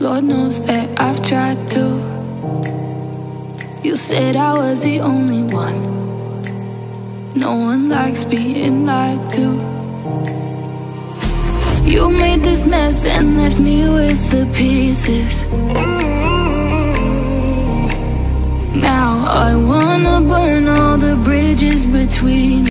Lord knows that I've tried to. You said I was the only one. No one likes being lied to. You made this mess and left me with the pieces. Now I wanna burn all the bridges between.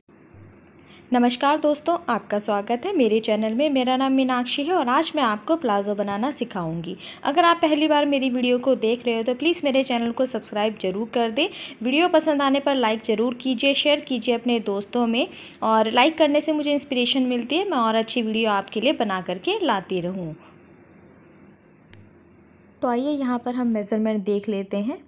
नमस्कार दोस्तों आपका स्वागत है मेरे channel में मेरा नाम मीनाक्षी है और आज मैं आपको प्लाज़ो बनाना सिखाऊंगी अगर आप पहली बार मेरी वीडियो को देख रहे हो तो प्लीज़ मेरे चैनल को सब्सक्राइब जरूर कर दें वीडियो पसंद आने पर लाइक ज़रूर कीजिए शेयर कीजिए अपने दोस्तों में और लाइक करने से मुझे इंस्पिरेशन मिलती है मैं और अच्छी वीडियो आपके लिए बना करके लाती रहूँ तो आइए यहाँ पर हम मेज़रमेंट देख लेते हैं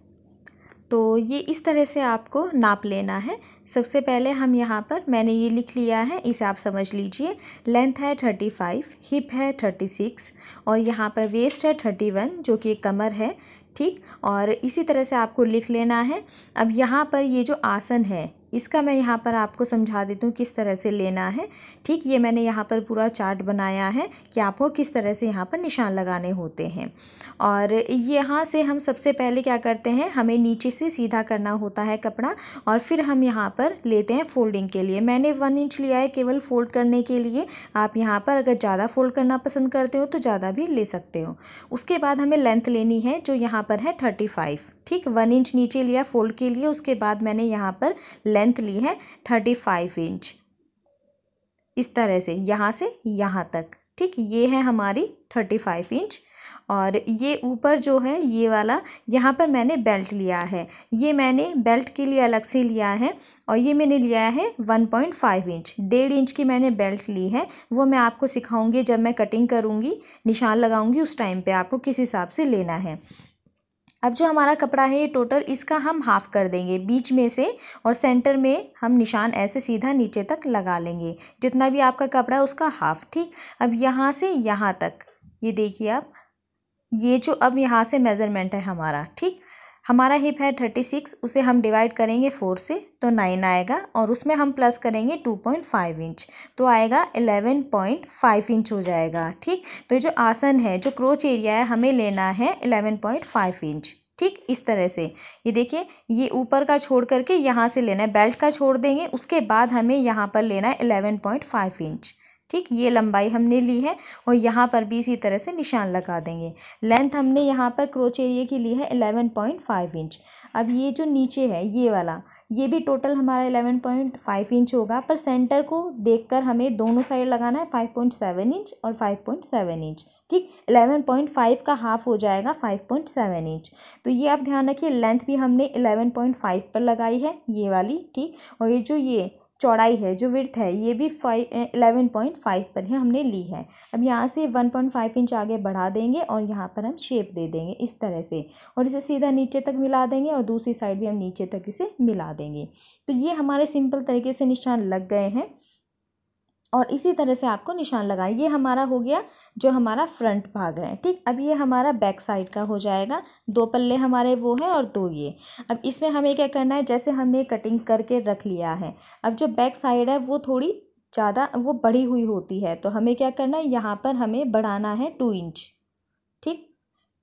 तो ये इस तरह से आपको नाप लेना है सबसे पहले हम यहाँ पर मैंने ये लिख लिया है इसे आप समझ लीजिए लेंथ है थर्टी फाइव हिप है थर्टी सिक्स और यहाँ पर वेस्ट है थर्टी वन जो कि कमर है ठीक और इसी तरह से आपको लिख लेना है अब यहाँ पर ये जो आसन है इसका मैं यहाँ पर आपको समझा देती हूँ किस तरह से लेना है ठीक ये मैंने यहाँ पर पूरा चार्ट बनाया है कि आपको किस तरह से यहाँ पर निशान लगाने होते हैं और यहाँ से हम सबसे पहले क्या करते हैं हमें नीचे से सीधा करना होता है कपड़ा और फिर हम यहाँ पर लेते हैं फोल्डिंग के लिए मैंने वन इंच लिया है केवल फोल्ड करने के लिए आप यहाँ पर अगर ज़्यादा फोल्ड करना पसंद करते हो तो ज़्यादा भी ले सकते हो उसके बाद हमें लेंथ लेनी है जो यहाँ पर है थर्टी फाइव ठीक वन इंच नीचे लिया फोल्ड के लिए उसके बाद मैंने यहाँ पर लेंथ ली है थर्टी फाइव इंच इस तरह से यहाँ से यहाँ तक ठीक ये है हमारी थर्टी फाइव इंच और ये ऊपर जो है ये वाला यहाँ पर मैंने बेल्ट लिया है ये मैंने बेल्ट के लिए अलग से लिया है और ये मैंने लिया है वन पॉइंट फाइव इंच डेढ़ इंच की मैंने बेल्ट ली है वो मैं आपको सिखाऊंगी जब मैं कटिंग करूँगी निशान लगाऊंगी उस टाइम पे आपको किस हिसाब से लेना है अब जो हमारा कपड़ा है ये टोटल इसका हम हाफ़ कर देंगे बीच में से और सेंटर में हम निशान ऐसे सीधा नीचे तक लगा लेंगे जितना भी आपका कपड़ा है उसका हाफ़ ठीक अब यहाँ से यहाँ तक ये देखिए आप ये जो अब यहाँ से मेज़रमेंट है हमारा ठीक हमारा हिप है थर्टी सिक्स उसे हम डिवाइड करेंगे फोर से तो नाइन आएगा और उसमें हम प्लस करेंगे टू पॉइंट फाइव इंच तो आएगा एलेवन पॉइंट फाइव इंच हो जाएगा ठीक तो ये जो आसन है जो क्रोच एरिया है हमें लेना है एलेवन पॉइंट फाइव इंच ठीक इस तरह से ये देखिए ये ऊपर का छोड़ करके यहाँ से लेना है बेल्ट का छोड़ देंगे उसके बाद हमें यहाँ पर लेना है एलेवन पॉइंट फाइव इंच ठीक ये लंबाई हमने ली है और यहाँ पर भी इसी तरह से निशान लगा देंगे लेंथ हमने यहाँ पर क्रोच एरिया की ली है एलेवन पॉइंट फाइव इंच अब ये जो नीचे है ये वाला ये भी टोटल हमारा एलेवन पॉइंट फाइव इंच होगा पर सेंटर को देखकर हमें दोनों साइड लगाना है फाइव पॉइंट सेवन इंच और फाइव पॉइंट सेवन इंच ठीक एलेवन पॉइंट फाइव का हाफ हो जाएगा फाइव पॉइंट सेवन इंच तो ये आप ध्यान रखिए लेंथ भी हमने एलेवन पॉइंट फाइव पर लगाई है ये वाली ठीक और ये जो ये चौड़ाई है जो वृथ है ये भी फाइव एलेवन पॉइंट फाइव पर ही हमने ली है अब यहाँ से वन पॉइंट फाइव इंच आगे बढ़ा देंगे और यहाँ पर हम शेप दे देंगे इस तरह से और इसे सीधा नीचे तक मिला देंगे और दूसरी साइड भी हम नीचे तक इसे मिला देंगे तो ये हमारे सिंपल तरीके से निशान लग गए हैं और इसी तरह से आपको निशान लगाएं ये हमारा हो गया जो हमारा फ्रंट भाग है ठीक अब ये हमारा बैक साइड का हो जाएगा दो पल्ले हमारे वो हैं और दो ये अब इसमें हमें क्या करना है जैसे हमने कटिंग करके रख लिया है अब जो बैक साइड है वो थोड़ी ज़्यादा वो बढ़ी हुई होती है तो हमें क्या करना है यहाँ पर हमें बढ़ाना है टू इंच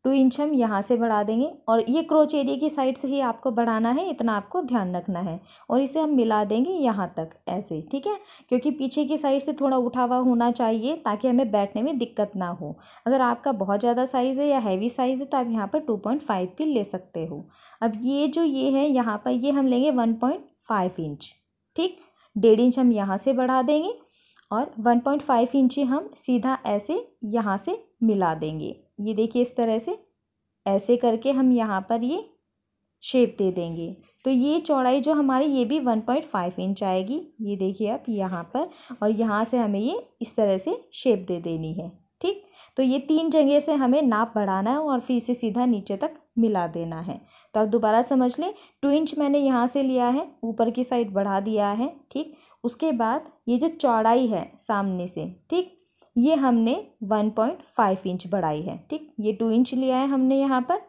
टू इंच हम यहाँ से बढ़ा देंगे और ये क्रोच एरिया की साइड से ही आपको बढ़ाना है इतना आपको ध्यान रखना है और इसे हम मिला देंगे यहाँ तक ऐसे ठीक है क्योंकि पीछे की साइड से थोड़ा उठा हुआ होना चाहिए ताकि हमें बैठने में दिक्कत ना हो अगर आपका बहुत ज़्यादा साइज़ है या हैवी साइज़ है तो आप यहाँ पर टू पॉइंट फाइव भी ले सकते हो अब ये जो ये है यहाँ पर ये हम लेंगे वन पॉइंट फाइव इंच ठीक डेढ़ इंच हम यहाँ से बढ़ा देंगे और वन पॉइंट फाइव इंच हम सीधा ऐसे यहाँ से मिला देंगे ये देखिए इस तरह से ऐसे करके हम यहाँ पर ये शेप दे देंगे तो ये चौड़ाई जो हमारी ये भी वन पॉइंट फाइव इंच आएगी ये देखिए आप यहाँ पर और यहाँ से हमें ये इस तरह से शेप दे देनी है ठीक तो ये तीन जगह से हमें नाप बढ़ाना है और फिर इसे सीधा नीचे तक मिला देना है तो आप दोबारा समझ लें टू इंच मैंने यहाँ से लिया है ऊपर की साइड बढ़ा दिया है ठीक उसके बाद ये जो चौड़ाई है सामने से ठीक ये हमने 1.5 इंच बढ़ाई है ठीक ये 2 इंच लिया है हमने यहाँ पर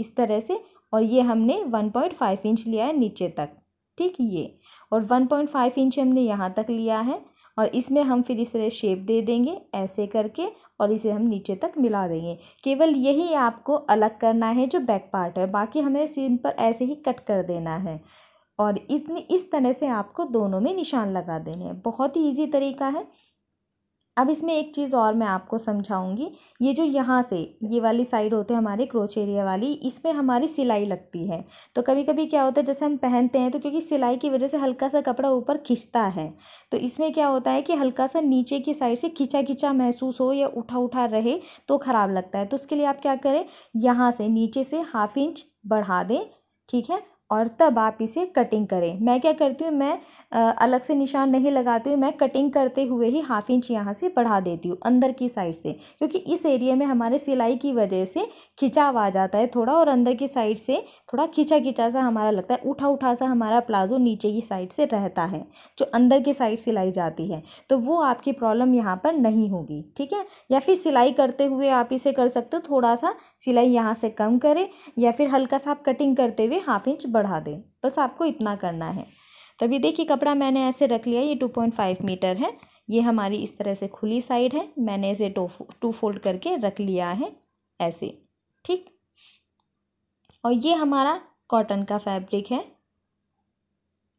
इस तरह से और ये हमने 1.5 इंच लिया है नीचे तक ठीक ये और 1.5 इंच हमने यहाँ तक लिया है और इसमें हम फिर इस तरह शेप दे देंगे ऐसे करके और इसे हम नीचे तक मिला देंगे केवल यही आपको अलग करना है जो बैक पार्ट है बाकी हमें सिंपल ऐसे ही कट कर देना है और इतनी इस तरह से आपको दोनों में निशान लगा देने हैं बहुत ही ईजी तरीका है अब इसमें एक चीज़ और मैं आपको समझाऊँगी ये जो यहाँ से ये वाली साइड होते हैं हमारे क्रोचेरिया वाली इसमें हमारी सिलाई लगती है तो कभी कभी क्या होता है जैसे हम पहनते हैं तो क्योंकि सिलाई की वजह से हल्का सा कपड़ा ऊपर खिंचता है तो इसमें क्या होता है कि हल्का सा नीचे की साइड से खिंचा खिंचा महसूस हो या उठा उठा रहे तो ख़राब लगता है तो उसके लिए आप क्या करें यहाँ से नीचे से हाफ इंच बढ़ा दें ठीक है और तब आप इसे कटिंग करें मैं क्या करती हूँ मैं अलग से निशान नहीं लगाती हूँ मैं कटिंग करते हुए ही हाफ इंच यहाँ से बढ़ा देती हूँ अंदर की साइड से क्योंकि इस एरिया में हमारे सिलाई की वजह से खिंचाव आ जाता है थोड़ा और अंदर की साइड से थोड़ा खिंचा खिंचा सा हमारा लगता है उठा उठा सा हमारा प्लाजो नीचे की साइड से रहता है जो अंदर की साइड सिलाई जाती है तो वो आपकी प्रॉब्लम यहाँ पर नहीं होगी ठीक है या फिर सिलाई करते हुए आप इसे कर सकते हो थोड़ा सा सिलाई यहाँ से कम करें या फिर हल्का सा आप कटिंग करते हुए हाफ इंच बढ़ा दें बस आपको इतना करना है तो अभी देखिए कपड़ा मैंने ऐसे रख लिया ये टू पॉइंट फाइव मीटर है ये हमारी इस तरह से खुली साइड है मैंने इसे टो टू फोल्ड करके रख लिया है ऐसे ठीक और ये हमारा कॉटन का फैब्रिक है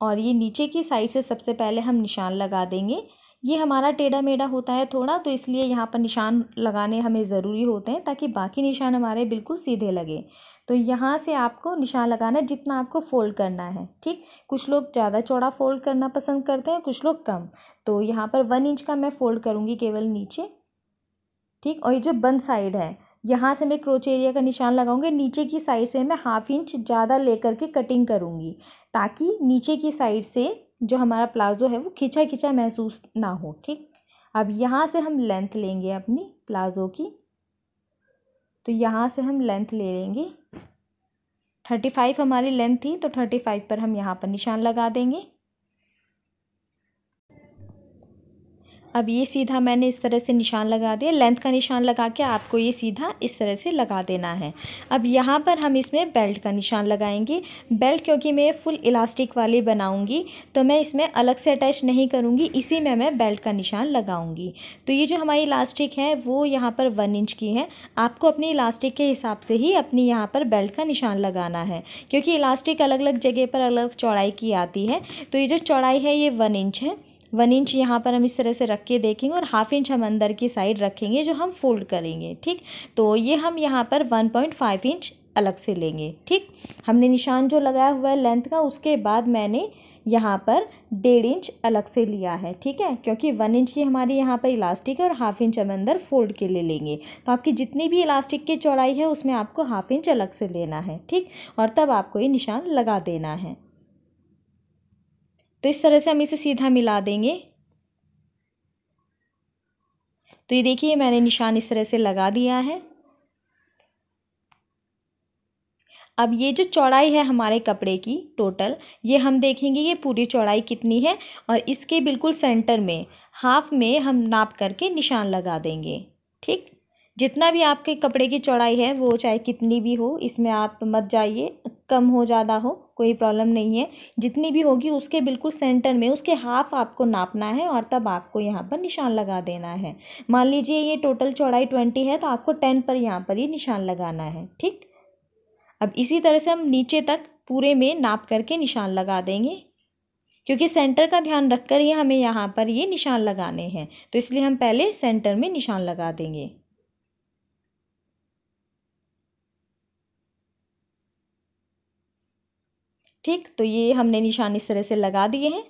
और ये नीचे की साइड से सबसे पहले हम निशान लगा देंगे ये हमारा टेढ़ा मेढ़ा होता है थोड़ा तो इसलिए यहाँ पर निशान लगाने हमें ज़रूरी होते हैं ताकि बाकी निशान हमारे बिल्कुल सीधे लगे तो यहाँ से आपको निशान लगाना है जितना आपको फ़ोल्ड करना है ठीक कुछ लोग ज़्यादा चौड़ा फ़ोल्ड करना पसंद करते हैं कुछ लोग कम तो यहाँ पर वन इंच का मैं फ़ोल्ड करूँगी केवल नीचे ठीक और ये जो बंद साइड है यहाँ से मैं क्रोच एरिया का निशान लगाऊंगी नीचे की साइड से मैं हाफ इंच ज़्यादा लेकर के कटिंग करूँगी ताकि नीचे की साइड से जो हमारा प्लाजो है वो खिंचा खिंचा महसूस ना हो ठीक अब यहाँ से हम लेंथ लेंगे अपनी प्लाजो की तो यहाँ से हम लेंथ ले लेंगे थर्टी फाइव हमारी लेंथ थी तो थर्टी फाइव पर हम यहाँ पर निशान लगा देंगे अब ये सीधा मैंने इस तरह से निशान लगा दिया लेंथ का निशान लगा के आपको ये सीधा इस तरह से लगा देना है अब यहाँ पर हम इसमें बेल्ट का निशान लगाएंगे बेल्ट क्योंकि मैं फुल इलास्टिक वाली बनाऊँगी तो मैं इसमें अलग से अटैच नहीं करूँगी इसी में मैं बेल्ट का निशान लगाऊँगी तो ये जो हमारी इलास्टिक है वो यहाँ पर वन इंच की है आपको अपनी इलास्टिक के हिसाब से ही अपनी यहाँ पर बेल्ट का निशान लगाना है क्योंकि इलास्टिक अलग अलग जगह पर अलग चौड़ाई की आती है तो ये जो चौड़ाई है ये वन इंच है वन इंच यहाँ पर हम इस तरह से रख के देखेंगे और हाफ इंच हम अंदर की साइड रखेंगे जो हम फोल्ड करेंगे ठीक तो ये हम यहाँ पर वन पॉइंट फाइव इंच अलग से लेंगे ठीक हमने निशान जो लगाया हुआ है लेंथ का उसके बाद मैंने यहाँ पर डेढ़ इंच अलग से लिया है ठीक है क्योंकि वन इंच की हमारी यहाँ पर इलास्टिक है और हाफ इंच हम अंदर फोल्ड के लिए लेंगे तो आपकी जितनी भी इलास्टिक की चौड़ाई है उसमें आपको हाफ इंच अलग से लेना है ठीक और तब आपको ये निशान लगा देना है तो इस तरह से हम इसे सीधा मिला देंगे तो ये देखिए मैंने निशान इस तरह से लगा दिया है अब ये जो चौड़ाई है हमारे कपड़े की टोटल ये हम देखेंगे ये पूरी चौड़ाई कितनी है और इसके बिल्कुल सेंटर में हाफ में हम नाप करके निशान लगा देंगे ठीक जितना भी आपके कपड़े की चौड़ाई है वो चाहे कितनी भी हो इसमें आप मत जाइए कम हो ज़्यादा हो कोई प्रॉब्लम नहीं है जितनी भी होगी उसके बिल्कुल सेंटर में उसके हाफ आपको नापना है और तब आपको यहाँ पर निशान लगा देना है मान लीजिए ये टोटल चौड़ाई ट्वेंटी है तो आपको टेन पर यहाँ पर ये निशान लगाना है ठीक अब इसी तरह से हम नीचे तक पूरे में नाप करके निशान लगा देंगे क्योंकि सेंटर का ध्यान रखकर ही हमें यहाँ पर ये निशान लगाने हैं तो इसलिए हम पहले सेंटर में निशान लगा देंगे ठीक तो ये हमने निशान इस तरह से लगा दिए हैं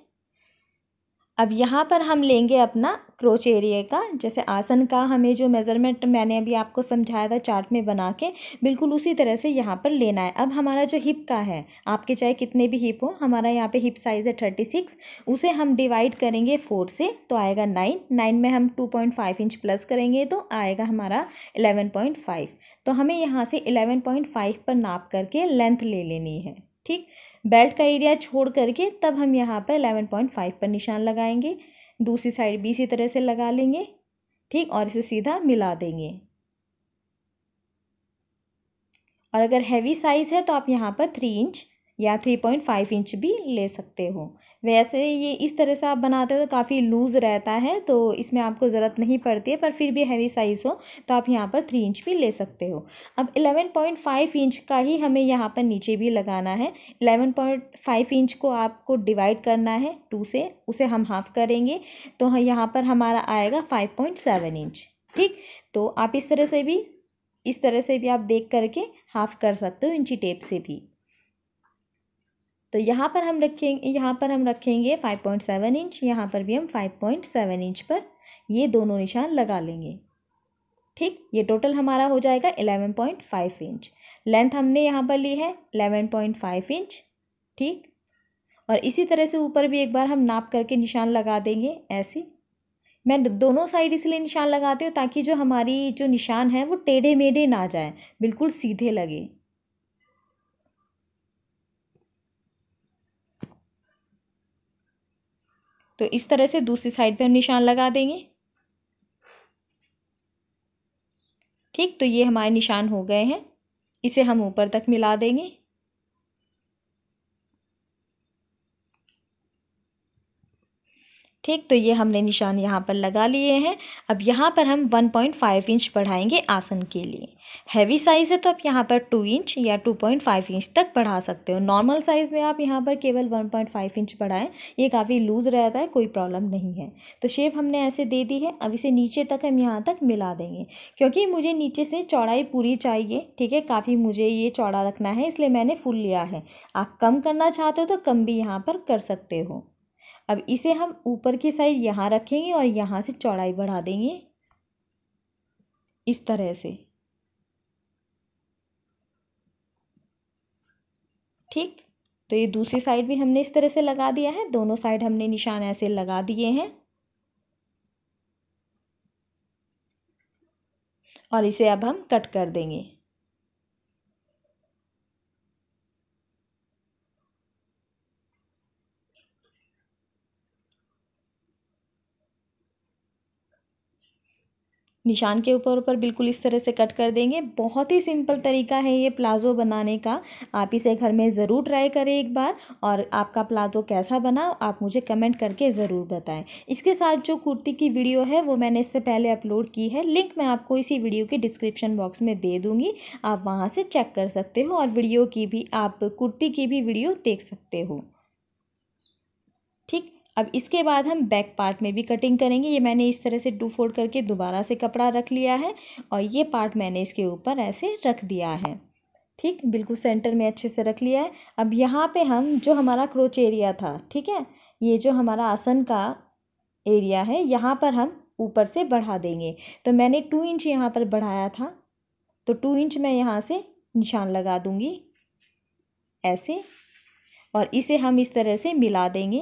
अब यहाँ पर हम लेंगे अपना क्रोच एरिया का जैसे आसन का हमें जो मेज़रमेंट मैंने अभी आपको समझाया था चार्ट में बना के बिल्कुल उसी तरह से यहाँ पर लेना है अब हमारा जो हिप का है आपके चाहे कितने भी हिप हो हमारा यहाँ पे हिप साइज़ है थर्टी सिक्स उसे हम डिवाइड करेंगे फोर से तो आएगा नाइन नाइन में हम two point five inch plus करेंगे तो आएगा हमारा एलेवन पॉइंट फाइव तो हमें यहाँ से एलेवन पॉइंट फाइव पर नाप करके लेंथ ले लेनी है ठीक बेल्ट का एरिया छोड़ करके तब हम यहाँ पर एलेवन पॉइंट फाइव पर निशान लगाएंगे दूसरी साइड भी इसी तरह से लगा लेंगे ठीक और इसे सीधा मिला देंगे और अगर हैवी साइज़ है तो आप यहाँ पर थ्री इंच या थ्री पॉइंट फाइव इंच भी ले सकते हो वैसे ये इस तरह से आप बनाते हो तो काफ़ी लूज़ रहता है तो इसमें आपको ज़रूरत नहीं पड़ती है पर फिर भी हैवी साइज़ हो तो आप यहाँ पर थ्री इंच भी ले सकते हो अब एलेवन पॉइंट फाइव इंच का ही हमें यहाँ पर नीचे भी लगाना है एलेवन पॉइंट फाइव इंच को आपको डिवाइड करना है टू से उसे हम हाफ़ करेंगे तो यहाँ पर हमारा आएगा फाइव पॉइंट सेवन इंच ठीक तो आप इस तरह से भी इस तरह से भी आप देख करके हाफ़ कर सकते हो इंची टेप से भी तो यहाँ पर हम रखेंगे यहाँ पर हम रखेंगे फाइव पॉइंट सेवन इंच यहाँ पर भी हम फाइव पॉइंट सेवन इंच पर ये दोनों निशान लगा लेंगे ठीक ये टोटल हमारा हो जाएगा eleven point five inch length हमने यहाँ पर ली है एलेवन पॉइंट फाइव इंच ठीक और इसी तरह से ऊपर भी एक बार हम नाप करके निशान लगा देंगे ऐसे मैं दोनों साइड इसलिए निशान लगाती हूँ ताकि जो हमारी जो निशान है वो टेढ़े मेढ़े ना जाए बिल्कुल सीधे लगे तो इस तरह से दूसरी साइड पे हम निशान लगा देंगे ठीक तो ये हमारे निशान हो गए हैं इसे हम ऊपर तक मिला देंगे ठीक तो ये हमने निशान यहाँ पर लगा लिए हैं अब यहाँ पर हम 1.5 इंच बढ़ाएंगे आसन के लिए हैवी साइज़ है तो आप यहाँ पर 2 इंच या 2.5 इंच तक बढ़ा सकते हो नॉर्मल साइज़ में आप यहाँ पर केवल 1.5 इंच बढ़ाएं ये काफ़ी लूज़ रहता है कोई प्रॉब्लम नहीं है तो शेप हमने ऐसे दे दी है अब इसे नीचे तक हम यहाँ तक मिला देंगे क्योंकि मुझे नीचे से चौड़ाई पूरी चाहिए ठीक है काफ़ी मुझे ये चौड़ा रखना है इसलिए मैंने फुल लिया है आप कम करना चाहते हो तो कम भी यहाँ पर कर सकते हो अब इसे हम ऊपर की साइड यहाँ रखेंगे और यहाँ से चौड़ाई बढ़ा देंगे इस तरह से ठीक तो ये दूसरी साइड भी हमने इस तरह से लगा दिया है दोनों साइड हमने निशान ऐसे लगा दिए हैं और इसे अब हम कट कर देंगे निशान के ऊपर ऊपर बिल्कुल इस तरह से कट कर देंगे बहुत ही सिंपल तरीका है ये प्लाज़ो बनाने का आप इसे घर में ज़रूर ट्राई करें एक बार और आपका प्लाज़ो कैसा बना आप मुझे कमेंट करके ज़रूर बताएं इसके साथ जो कुर्ती की वीडियो है वो मैंने इससे पहले अपलोड की है लिंक मैं आपको इसी वीडियो के डिस्क्रिप्शन बॉक्स में दे दूँगी आप वहाँ से चेक कर सकते हो और वीडियो की भी आप कुर्ती की भी वीडियो देख सकते हो ठीक अब इसके बाद हम बैक पार्ट में भी कटिंग करेंगे ये मैंने इस तरह से टू फोल्ड करके दोबारा से कपड़ा रख लिया है और ये पार्ट मैंने इसके ऊपर ऐसे रख दिया है ठीक बिल्कुल सेंटर में अच्छे से रख लिया है अब यहाँ पे हम जो हमारा क्रोच एरिया था ठीक है ये जो हमारा आसन का एरिया है यहाँ पर हम ऊपर से बढ़ा देंगे तो मैंने टू इंच यहाँ पर बढ़ाया था तो टू इंच मैं यहाँ से निशान लगा दूँगी ऐसे और इसे हम इस तरह से मिला देंगे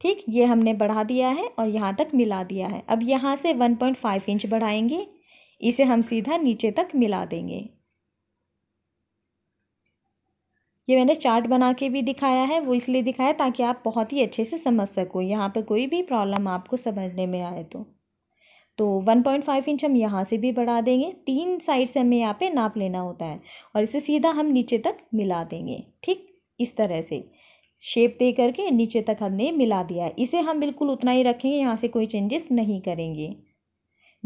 ठीक ये हमने बढ़ा दिया है और यहाँ तक मिला दिया है अब यहाँ से 1.5 इंच बढ़ाएंगे इसे हम सीधा नीचे तक मिला देंगे ये मैंने चार्ट बना के भी दिखाया है वो इसलिए दिखाया ताकि आप बहुत ही अच्छे से समझ सको यहाँ पर कोई भी प्रॉब्लम आपको समझने में आए तो तो 1.5 इंच हम यहाँ से भी बढ़ा देंगे तीन साइड से हमें यहाँ पे नाप लेना होता है और इसे सीधा हम नीचे तक मिला देंगे ठीक इस तरह से शेप दे करके नीचे तक हमने मिला दिया है इसे हम बिल्कुल उतना ही रखेंगे यहाँ से कोई चेंजेस नहीं करेंगे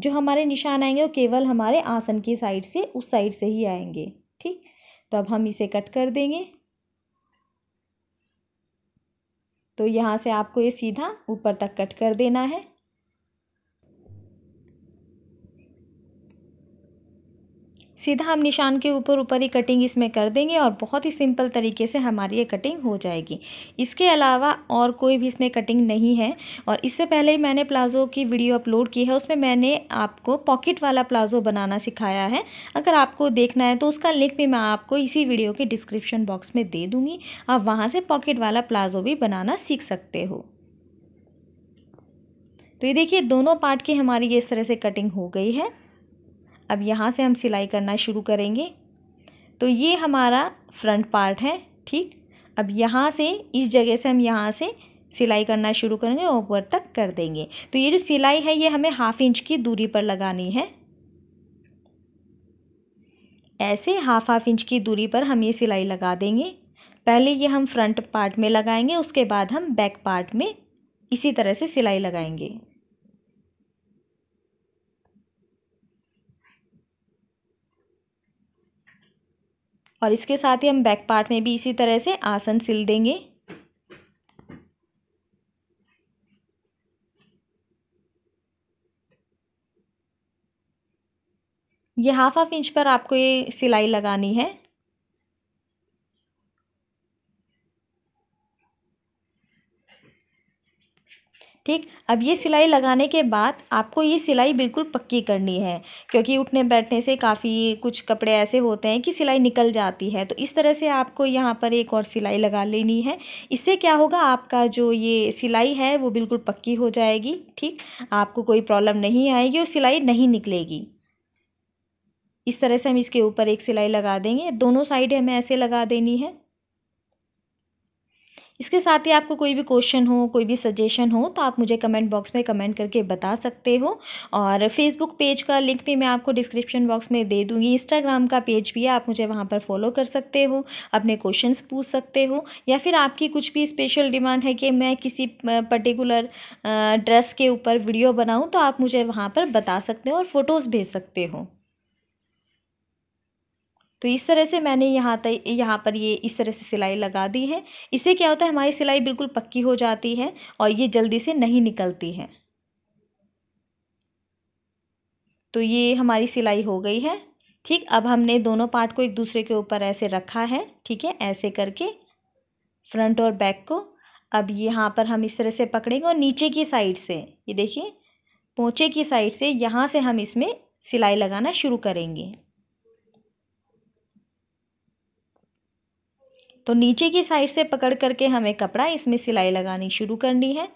जो हमारे निशान आएंगे वो केवल हमारे आसन की साइड से उस साइड से ही आएंगे ठीक तो अब हम इसे कट कर देंगे तो यहाँ से आपको ये सीधा ऊपर तक कट कर देना है सीधा हम निशान के ऊपर ऊपर ही कटिंग इसमें कर देंगे और बहुत ही सिंपल तरीके से हमारी ये कटिंग हो जाएगी इसके अलावा और कोई भी इसमें कटिंग नहीं है और इससे पहले ही मैंने प्लाज़ो की वीडियो अपलोड की है उसमें मैंने आपको पॉकेट वाला प्लाज़ो बनाना सिखाया है अगर आपको देखना है तो उसका लिंक भी मैं आपको इसी वीडियो के डिस्क्रिप्शन बॉक्स में दे दूँगी आप वहाँ से पॉकेट वाला प्लाज़ो भी बनाना सीख सकते हो तो ये देखिए दोनों पार्ट की हमारी ये इस तरह से कटिंग हो गई है अब यहाँ से हम सिलाई करना शुरू करेंगे तो ये हमारा फ्रंट पार्ट है ठीक अब यहाँ से इस जगह से हम यहाँ से सिलाई करना शुरू करेंगे और ऊपर तक कर देंगे तो ये जो सिलाई है ये हमें हाफ इंच की दूरी पर लगानी है ऐसे हाफ हाफ इंच की दूरी पर हम ये सिलाई लगा देंगे पहले ये हम फ्रंट पार्ट में लगाएंगे उसके बाद हम बैक पार्ट में इसी तरह से सिलाई लगाएंगे और इसके साथ ही हम बैक पार्ट में भी इसी तरह से आसन सिल देंगे ये हाफ हाफ इंच पर आपको ये सिलाई लगानी है ठीक अब ये सिलाई लगाने के बाद आपको ये सिलाई बिल्कुल पक्की करनी है क्योंकि उठने बैठने से काफ़ी कुछ कपड़े ऐसे होते हैं कि सिलाई निकल जाती है तो इस तरह से आपको यहाँ पर एक और सिलाई लगा लेनी है इससे क्या होगा आपका जो ये सिलाई है वो बिल्कुल पक्की हो जाएगी ठीक आपको कोई प्रॉब्लम नहीं आएगी और सिलाई नहीं निकलेगी इस तरह से हम इसके ऊपर एक सिलाई लगा देंगे दोनों साइड हमें ऐसे लगा देनी है इसके साथ ही आपको कोई भी क्वेश्चन हो कोई भी सजेशन हो तो आप मुझे कमेंट बॉक्स में कमेंट करके बता सकते हो और फेसबुक पेज का लिंक भी मैं आपको डिस्क्रिप्शन बॉक्स में दे दूँगी इंस्टाग्राम का पेज भी है आप मुझे वहाँ पर फॉलो कर सकते हो अपने क्वेश्चन पूछ सकते हो या फिर आपकी कुछ भी स्पेशल डिमांड है कि मैं किसी पर्टिकुलर ड्रेस के ऊपर वीडियो बनाऊँ तो आप मुझे वहाँ पर बता सकते हो और फ़ोटोज़ भेज सकते हो तो इस तरह से मैंने यहाँ तक यहाँ पर ये इस तरह से सिलाई लगा दी है इससे क्या होता है हमारी सिलाई बिल्कुल पक्की हो जाती है और ये जल्दी से नहीं निकलती है तो ये हमारी सिलाई हो गई है ठीक अब हमने दोनों पार्ट को एक दूसरे के ऊपर ऐसे रखा है ठीक है ऐसे करके फ्रंट और बैक को अब यहाँ पर हम इस तरह से पकड़ेंगे और नीचे की साइड से ये देखिए पोंचे की साइड से यहाँ से हम इसमें सिलाई लगाना शुरू करेंगे तो नीचे की साइड से पकड़ करके हमें कपड़ा इसमें सिलाई लगानी शुरू करनी है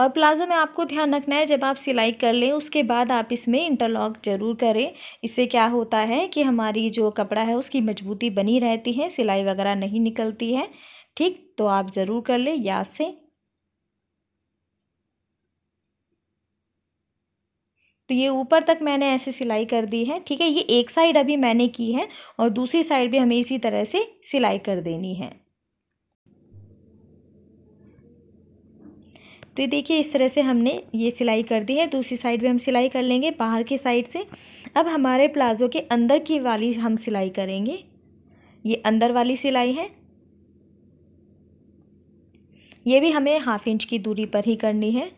और प्लाज़ो में आपको ध्यान रखना है जब आप सिलाई कर लें उसके बाद आप इसमें इंटरलॉक ज़रूर करें इससे क्या होता है कि हमारी जो कपड़ा है उसकी मजबूती बनी रहती है सिलाई वगैरह नहीं निकलती है ठीक तो आप ज़रूर कर लें याद से तो ये ऊपर तक मैंने ऐसे सिलाई कर दी है ठीक है ये एक साइड अभी मैंने की है और दूसरी साइड भी हमें इसी तरह से सिलाई कर देनी है तो ये देखिए इस तरह से हमने ये सिलाई कर दी है दूसरी साइड भी हम सिलाई कर लेंगे बाहर की साइड से अब हमारे प्लाज़ो के अंदर की वाली हम सिलाई करेंगे ये अंदर वाली सिलाई है ये भी हमें हाफ इंच की दूरी पर ही करनी है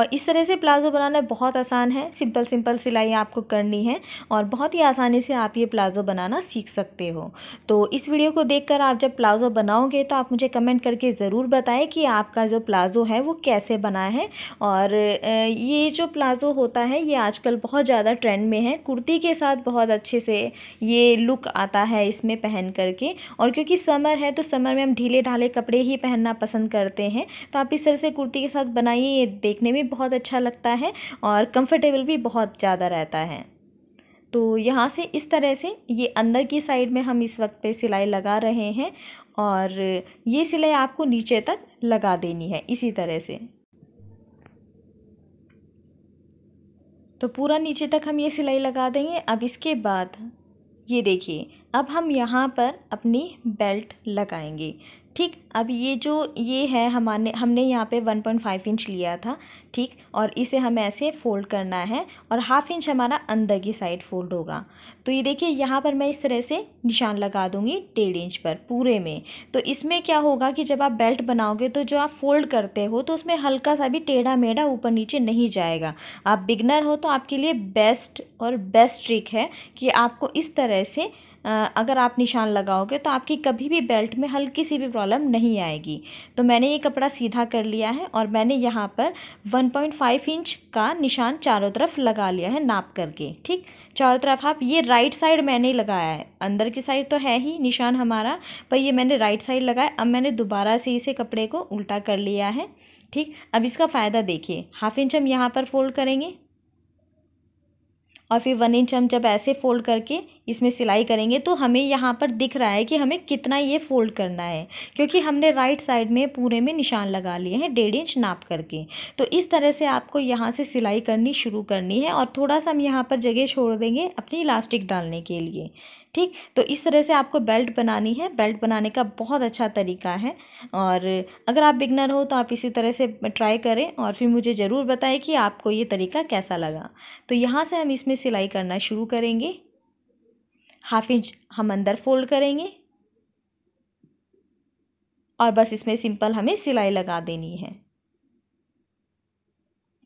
और इस तरह से प्लाज़ो बनाना बहुत आसान है सिंपल सिंपल सिलाई आपको करनी है और बहुत ही आसानी से आप ये प्लाज़ो बनाना सीख सकते हो तो इस वीडियो को देखकर आप जब प्लाज़ो बनाओगे तो आप मुझे कमेंट करके ज़रूर बताएं कि आपका जो प्लाज़ो है वो कैसे बना है और ये जो प्लाज़ो होता है ये आजकल बहुत ज़्यादा ट्रेंड में है कुर्ती के साथ बहुत अच्छे से ये लुक आता है इसमें पहन करके और क्योंकि समर है तो समर में हम ढीले ढाले कपड़े ही पहनना पसंद करते हैं तो आप इस तरह से कुर्ती के साथ बनाइए ये देखने में बहुत अच्छा लगता है और कंफर्टेबल भी बहुत ज़्यादा रहता है तो यहाँ से इस तरह से ये अंदर की साइड में हम इस वक्त पे सिलाई लगा रहे हैं और ये सिलाई आपको नीचे तक लगा देनी है इसी तरह से तो पूरा नीचे तक हम ये सिलाई लगा देंगे अब इसके बाद ये देखिए अब हम यहाँ पर अपनी बेल्ट लगाएंगे ठीक अब ये जो ये है हमारे हमने यहाँ पे 1.5 इंच लिया था ठीक और इसे हमें ऐसे फ़ोल्ड करना है और हाफ़ इंच हमारा अंदर की साइड फ़ोल्ड होगा तो ये देखिए यहाँ पर मैं इस तरह से निशान लगा दूँगी डेढ़ इंच पर पूरे में तो इसमें क्या होगा कि जब आप बेल्ट बनाओगे तो जो आप फ़ोल्ड करते हो तो उसमें हल्का सा भी टेढ़ा मेढ़ा ऊपर नीचे नहीं जाएगा आप बिगनर हो तो आपके लिए बेस्ट और बेस्ट ट्रिक है कि आपको इस तरह से अगर आप निशान लगाओगे तो आपकी कभी भी बेल्ट में हल्की सी भी प्रॉब्लम नहीं आएगी तो मैंने ये कपड़ा सीधा कर लिया है और मैंने यहाँ पर 1.5 इंच का निशान चारों तरफ लगा लिया है नाप करके ठीक चारों तरफ आप ये राइट साइड मैंने लगाया है अंदर की साइड तो है ही निशान हमारा पर ये मैंने राइट साइड लगाया अब मैंने दोबारा से इसे कपड़े को उल्टा कर लिया है ठीक अब इसका फ़ायदा देखिए हाफ इंच हम यहाँ पर फोल्ड करेंगे और फिर वन इंच हम जब ऐसे फ़ोल्ड करके इसमें सिलाई करेंगे तो हमें यहाँ पर दिख रहा है कि हमें कितना ये फ़ोल्ड करना है क्योंकि हमने राइट साइड में पूरे में निशान लगा लिए हैं डेढ़ इंच नाप करके तो इस तरह से आपको यहाँ से सिलाई करनी शुरू करनी है और थोड़ा सा हम यहाँ पर जगह छोड़ देंगे अपनी इलास्टिक डालने के लिए ठीक तो इस तरह से आपको बेल्ट बनानी है बेल्ट बनाने का बहुत अच्छा तरीका है और अगर आप बिगनर हो तो आप इसी तरह से ट्राई करें और फिर मुझे ज़रूर बताएं कि आपको ये तरीका कैसा लगा तो यहाँ से हम इसमें सिलाई करना शुरू करेंगे हाफ इंच हम अंदर फोल्ड करेंगे और बस इसमें सिंपल हमें सिलाई लगा देनी है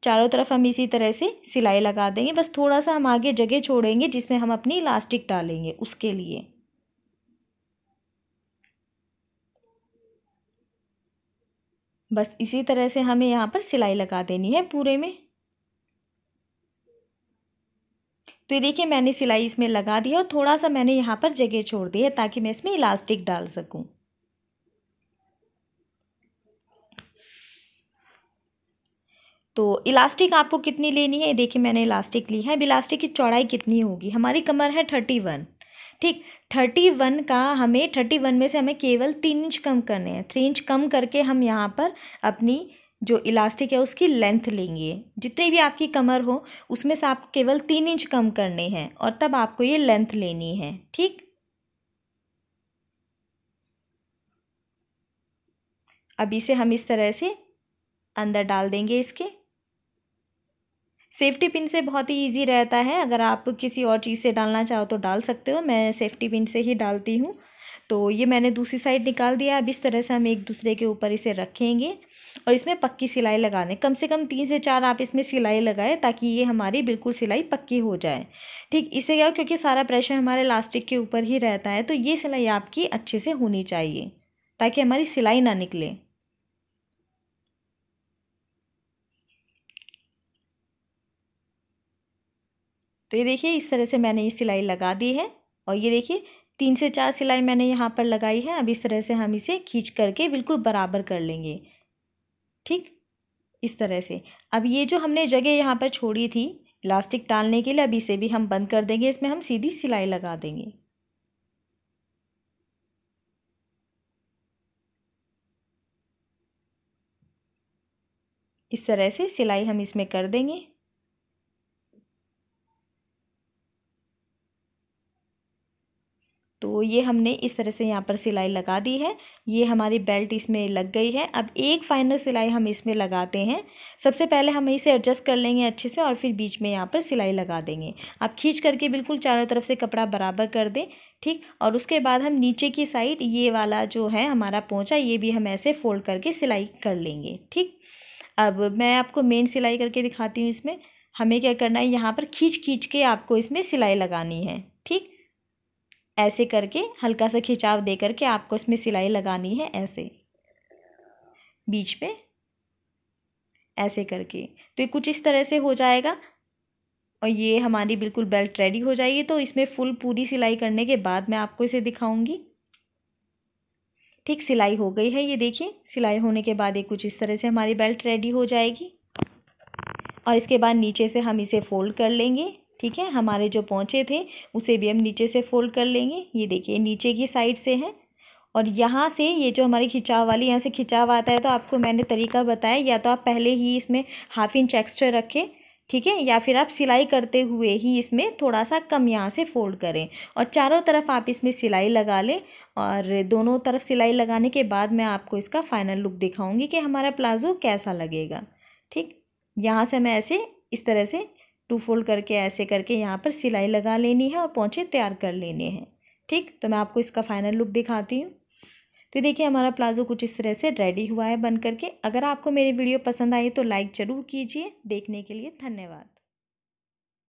चारों तरफ हम इसी तरह से सिलाई लगा देंगे बस थोड़ा सा हम आगे जगह छोड़ेंगे जिसमें हम अपनी इलास्टिक डालेंगे उसके लिए बस इसी तरह से हमें यहाँ पर सिलाई लगा देनी है पूरे में तो ये देखिए मैंने सिलाई इसमें लगा दी है और थोड़ा सा मैंने यहाँ पर जगह छोड़ दी है ताकि मैं इसमें इलास्टिक डाल सकूँ तो इलास्टिक आपको कितनी लेनी है देखिए मैंने इलास्टिक ली है अब इलास्टिक की चौड़ाई कितनी होगी हमारी कमर है थर्टी वन ठीक थर्टी वन का हमें थर्टी वन में से हमें केवल तीन इंच कम करने हैं थ्री इंच कम करके हम यहाँ पर अपनी जो इलास्टिक है उसकी लेंथ लेंगे जितनी भी आपकी कमर हो उसमें से आपको केवल तीन इंच कम करने हैं और तब आपको ये लेंथ लेनी है ठीक अब इसे हम इस तरह से अंदर डाल देंगे इसके सेफ्टी पिन से बहुत ही ईजी रहता है अगर आप किसी और चीज़ से डालना चाहो तो डाल सकते हो मैं सेफ्टी पिन से ही डालती हूँ तो ये मैंने दूसरी साइड निकाल दिया अब इस तरह से हम एक दूसरे के ऊपर इसे रखेंगे और इसमें पक्की सिलाई लगा दें कम से कम तीन से चार आप इसमें सिलाई लगाएं ताकि ये हमारी बिल्कुल सिलाई पक्की हो जाए ठीक इसे क्या क्योंकि सारा प्रेशर हमारे इलास्टिक के ऊपर ही रहता है तो ये सिलाई आपकी अच्छे से होनी चाहिए ताकि हमारी सिलाई ना निकले तो ये देखिए इस तरह से मैंने ये सिलाई लगा दी है और ये देखिए तीन से चार सिलाई मैंने यहाँ पर लगाई है अब इस तरह से हम इसे खींच करके बिल्कुल बराबर कर लेंगे ठीक इस तरह से अब ये जो हमने जगह यहाँ पर छोड़ी थी इलास्टिक डालने के लिए अब इसे भी हम बंद कर देंगे इसमें हम सीधी सिलाई लगा देंगे इस तरह से सिलाई हम इसमें कर देंगे तो ये हमने इस तरह से यहाँ पर सिलाई लगा दी है ये हमारी बेल्ट इसमें लग गई है अब एक फाइनल सिलाई हम इसमें लगाते हैं सबसे पहले हम इसे एडजस्ट कर लेंगे अच्छे से और फिर बीच में यहाँ पर सिलाई लगा देंगे आप खींच करके बिल्कुल चारों तरफ से कपड़ा बराबर कर दें ठीक और उसके बाद हम नीचे की साइड ये वाला जो है हमारा पोंचा ये भी हम ऐसे फोल्ड करके सिलाई कर लेंगे ठीक अब मैं आपको मेन सिलाई करके दिखाती हूँ इसमें हमें क्या करना है यहाँ पर खींच खींच के आपको इसमें सिलाई लगानी है ठीक ऐसे करके हल्का सा खिंचाव दे करके आपको इसमें सिलाई लगानी है ऐसे बीच पे ऐसे करके तो ये कुछ इस तरह से हो जाएगा और ये हमारी बिल्कुल बेल्ट रेडी हो जाएगी तो इसमें फुल पूरी सिलाई करने के बाद मैं आपको इसे दिखाऊंगी ठीक सिलाई हो गई है ये देखिए सिलाई होने के बाद ये कुछ इस तरह से हमारी बेल्ट रेडी हो जाएगी और इसके बाद नीचे से हम इसे फोल्ड कर लेंगे ठीक है हमारे जो पहुँचे थे उसे भी हम नीचे से फोल्ड कर लेंगे ये देखिए नीचे की साइड से है और यहाँ से ये जो हमारी खिंचाव वाली यहाँ से खिंचाव आता है तो आपको मैंने तरीका बताया या तो आप पहले ही इसमें हाफ इंच एक्स्ट्रा रखें ठीक है या फिर आप सिलाई करते हुए ही इसमें थोड़ा सा कम यहाँ से फोल्ड करें और चारों तरफ आप इसमें सिलाई लगा लें और दोनों तरफ सिलाई लगाने के बाद मैं आपको इसका फाइनल लुक दिखाऊंगी कि हमारा प्लाज़ो कैसा लगेगा ठीक यहाँ से मैं ऐसे इस तरह से टू फोल्ड करके ऐसे करके यहाँ पर सिलाई लगा लेनी है और पहुँचे तैयार कर लेने हैं ठीक तो मैं आपको इसका फाइनल लुक दिखाती हूँ तो देखिए हमारा प्लाजो कुछ इस तरह से रेडी हुआ है बन करके अगर आपको मेरी वीडियो पसंद आई तो लाइक ज़रूर कीजिए देखने के लिए धन्यवाद